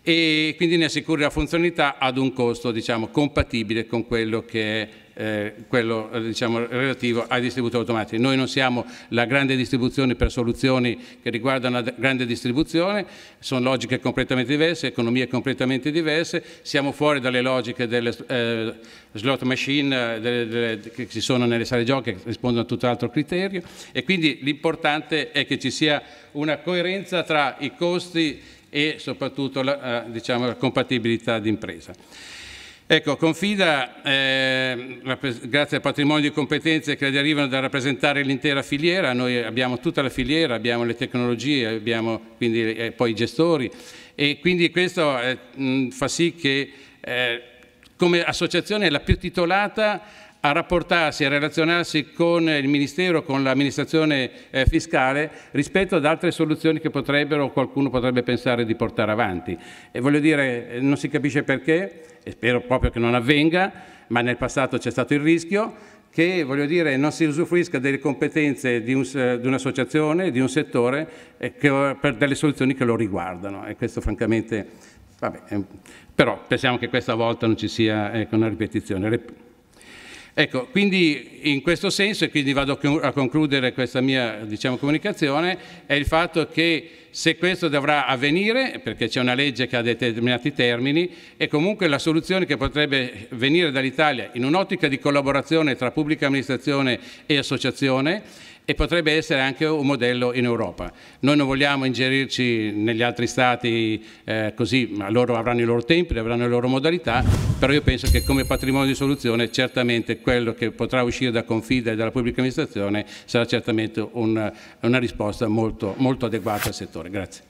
D: e quindi ne assicuri la funzionalità ad un costo diciamo, compatibile con quello che è eh, quello eh, diciamo, relativo ai distributori automatici. Noi non siamo la grande distribuzione per soluzioni che riguardano la grande distribuzione, sono logiche completamente diverse, economie completamente diverse, siamo fuori dalle logiche delle eh, slot machine eh, delle, delle, che ci sono nelle sale giochi che rispondono a tutt'altro criterio e quindi l'importante è che ci sia una coerenza tra i costi e soprattutto la, eh, diciamo, la compatibilità d'impresa. Ecco, Confida, eh, grazie al patrimonio di competenze che le arrivano da rappresentare l'intera filiera, noi abbiamo tutta la filiera, abbiamo le tecnologie, abbiamo quindi, eh, poi i gestori e quindi questo eh, mh, fa sì che eh, come associazione è la più titolata a rapportarsi, a relazionarsi con il Ministero, con l'amministrazione eh, fiscale rispetto ad altre soluzioni che potrebbero, qualcuno potrebbe pensare di portare avanti. E voglio dire, eh, non si capisce perché, e spero proprio che non avvenga, ma nel passato c'è stato il rischio, che voglio dire, non si usufruisca delle competenze di, un'associazione, un di un settore, eh, che, per delle soluzioni che lo riguardano. E questo francamente, vabbè, eh, però pensiamo che questa volta non ci sia ecco, una ripetizione. Ecco, quindi in questo senso, e quindi vado a concludere questa mia diciamo, comunicazione, è il fatto che se questo dovrà avvenire, perché c'è una legge che ha determinati termini, e comunque la soluzione che potrebbe venire dall'Italia in un'ottica di collaborazione tra pubblica amministrazione e associazione, e potrebbe essere anche un modello in Europa. Noi non vogliamo ingerirci negli altri stati eh, così, ma loro avranno i loro tempi, avranno le loro modalità, però io penso che come patrimonio di soluzione certamente quello che potrà uscire da Confida e dalla pubblica amministrazione sarà certamente un, una risposta molto, molto adeguata al settore. Grazie.